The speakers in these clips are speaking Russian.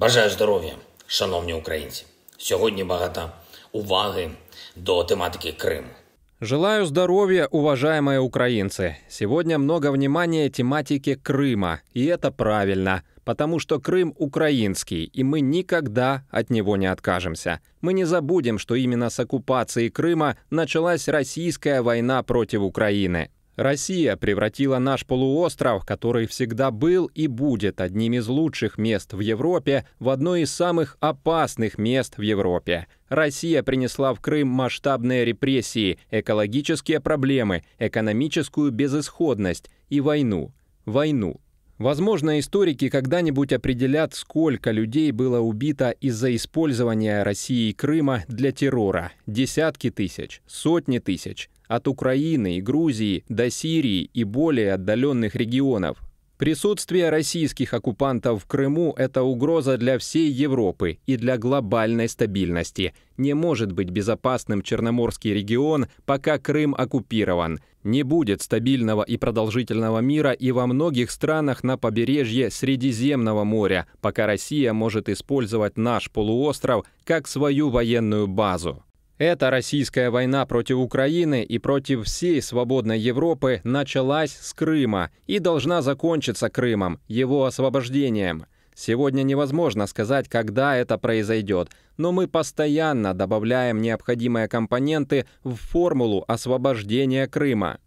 Бажаю здоров'я, шановні українці. Сьогодні багато уваги до тематики Крыма. Желаю здоровья, уважаемые украинцы. Сегодня много внимания тематике Крыма, и это правильно, потому что Крым украинский, и мы никогда от него не откажемся. Мы не забудем, что именно с оккупации Крыма началась российская война против Украины. Россия превратила наш полуостров, который всегда был и будет одним из лучших мест в Европе, в одно из самых опасных мест в Европе. Россия принесла в Крым масштабные репрессии, экологические проблемы, экономическую безысходность и войну. Войну. Возможно, историки когда-нибудь определят, сколько людей было убито из-за использования России и Крыма для террора. Десятки тысяч, сотни тысяч от Украины и Грузии до Сирии и более отдаленных регионов. Присутствие российских оккупантов в Крыму – это угроза для всей Европы и для глобальной стабильности. Не может быть безопасным Черноморский регион, пока Крым оккупирован. Не будет стабильного и продолжительного мира и во многих странах на побережье Средиземного моря, пока Россия может использовать наш полуостров как свою военную базу. Эта российская война против Украины и против всей свободной Европы началась с Крыма и должна закончиться Крымом, его освобождением. Сегодня невозможно сказать, когда это произойдет, но мы постоянно добавляем необходимые компоненты в формулу освобождения Крыма.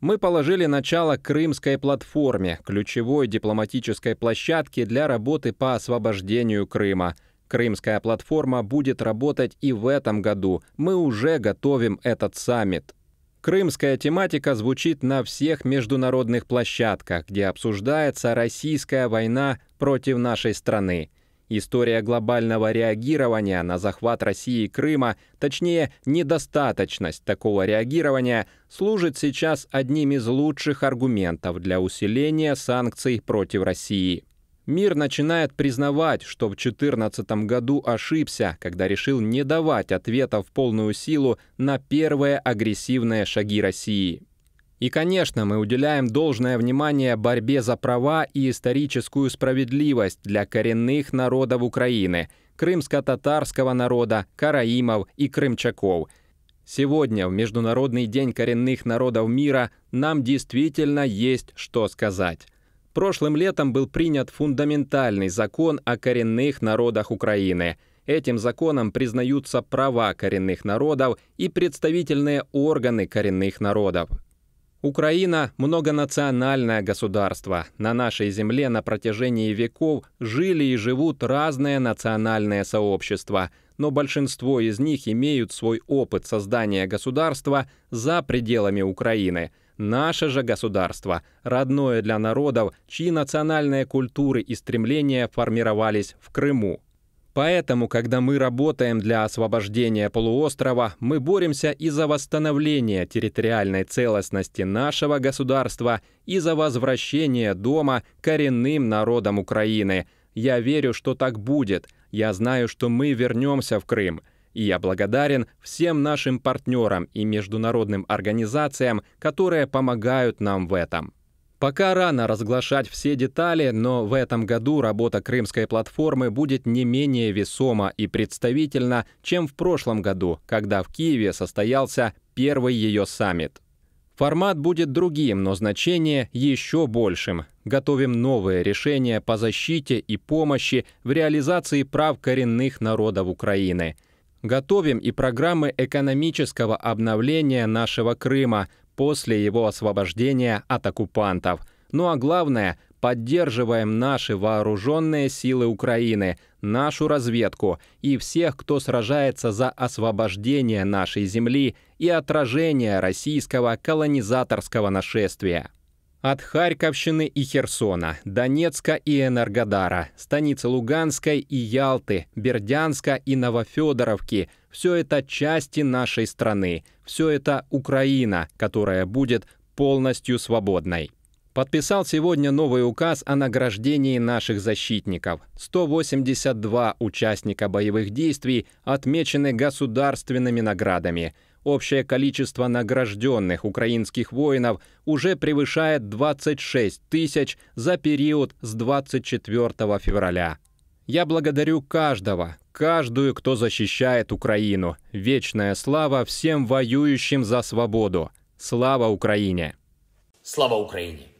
Мы положили начало Крымской платформе, ключевой дипломатической площадке для работы по освобождению Крыма – Крымская платформа будет работать и в этом году. Мы уже готовим этот саммит. Крымская тематика звучит на всех международных площадках, где обсуждается российская война против нашей страны. История глобального реагирования на захват России и Крыма, точнее, недостаточность такого реагирования, служит сейчас одним из лучших аргументов для усиления санкций против России. Мир начинает признавать, что в 2014 году ошибся, когда решил не давать ответа в полную силу на первые агрессивные шаги России. И, конечно, мы уделяем должное внимание борьбе за права и историческую справедливость для коренных народов Украины – крымско-татарского народа, караимов и крымчаков – Сегодня, в Международный день коренных народов мира, нам действительно есть что сказать. Прошлым летом был принят фундаментальный закон о коренных народах Украины. Этим законом признаются права коренных народов и представительные органы коренных народов. Украина – многонациональное государство. На нашей земле на протяжении веков жили и живут разные национальные сообщества, но большинство из них имеют свой опыт создания государства за пределами Украины – Наше же государство, родное для народов, чьи национальные культуры и стремления формировались в Крыму. Поэтому, когда мы работаем для освобождения полуострова, мы боремся и за восстановление территориальной целостности нашего государства, и за возвращение дома коренным народам Украины. Я верю, что так будет. Я знаю, что мы вернемся в Крым. И я благодарен всем нашим партнерам и международным организациям, которые помогают нам в этом. Пока рано разглашать все детали, но в этом году работа крымской платформы будет не менее весома и представительна, чем в прошлом году, когда в Киеве состоялся первый ее саммит. Формат будет другим, но значение еще большим. Готовим новые решения по защите и помощи в реализации прав коренных народов Украины – Готовим и программы экономического обновления нашего Крыма после его освобождения от оккупантов. Ну а главное, поддерживаем наши вооруженные силы Украины, нашу разведку и всех, кто сражается за освобождение нашей земли и отражение российского колонизаторского нашествия. От Харьковщины и Херсона, Донецка и Энергодара, станицы Луганской и Ялты, Бердянска и Новофедоровки – все это части нашей страны, все это Украина, которая будет полностью свободной подписал сегодня новый указ о награждении наших защитников. 182 участника боевых действий отмечены государственными наградами. Общее количество награжденных украинских воинов уже превышает 26 тысяч за период с 24 февраля. Я благодарю каждого, каждую, кто защищает Украину. Вечная слава всем воюющим за свободу. Слава Украине! Слава Украине!